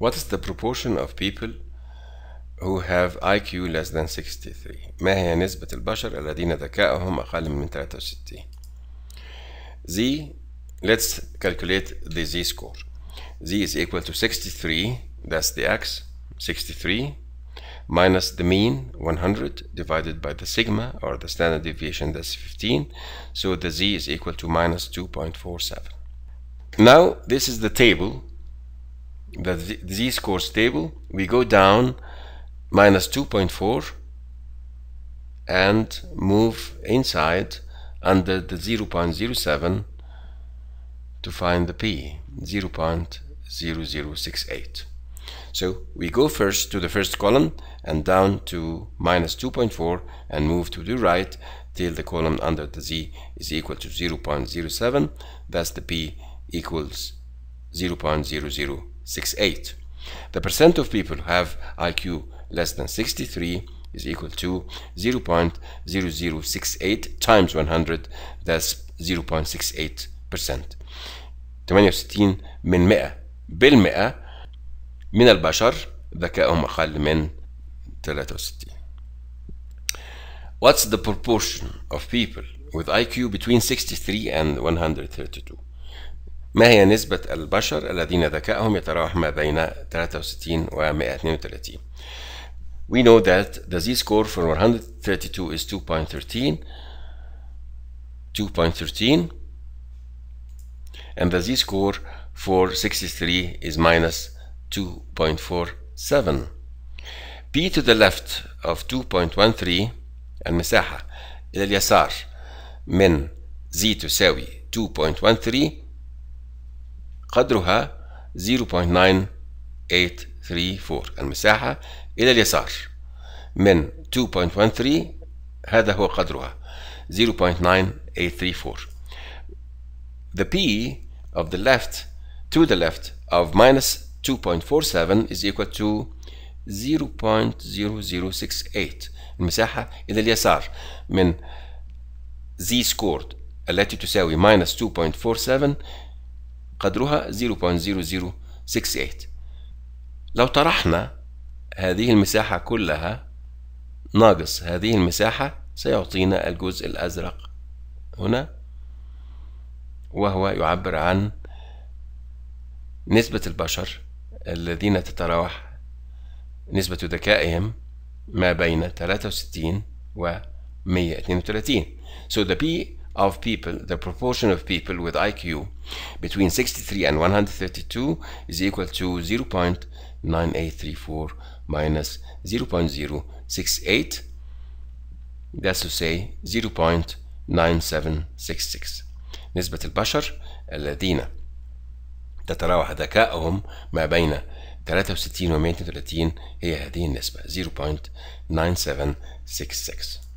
What is the proportion of people who have IQ less than 63 ما هي نسبة البشر الذين ذكاؤهم أقل من 63 Z let's calculate the Z score Z is equal to 63 that's the X 63 minus the mean 100 divided by the sigma or the standard deviation that's 15 so the Z is equal to minus 2.47 now this is the table the z-scores table, we go down minus 2.4 and move inside under the 0.07 to find the p 0.0068 so we go first to the first column and down to minus 2.4 and move to the right till the column under the z is equal to 0.07 that's the p equals 0.00 68. The percent of people who have IQ less than 63 is equal to 0.0068 times 100 that's 0.68 percent 68 من 100 بالمئة من البشر ذكائهم أقل من 63 What's the proportion of people with IQ between 63 and 132? ما هي نسبة البشر الذين ذكائهم يتراوح ما بين 63 و 132 We know that the z-score for 132 is 2.13 2.13 and the z-score for 63 is minus 2.47 P to the left of 2.13 المساحة إلى اليسار من Z تساوي 2.13 قدرها 0.9834 المساحة إلى اليسار من 2.13 هذا هو قدرها 0.9834 The P of the left to the left of minus 2.47 is equal to 0.0068 المساحة إلى اليسار من z scored التي تساوي minus 2.47 قدرها 0.0068 لو طرحنا هذه المساحة كلها ناقص هذه المساحة سيعطينا الجزء الأزرق هنا وهو يعبر عن نسبة البشر الذين تتراوح نسبة ذكائهم ما بين 63 و 132 so the p of people, the proportion of people with IQ between 63 and 132 is equal to 0.9834 minus 0.068. That's to say 0.9766. نسبة البشر الذين تتراوح ذكائهم ما بين 63 و 130 هي هذه النسبة 0.9766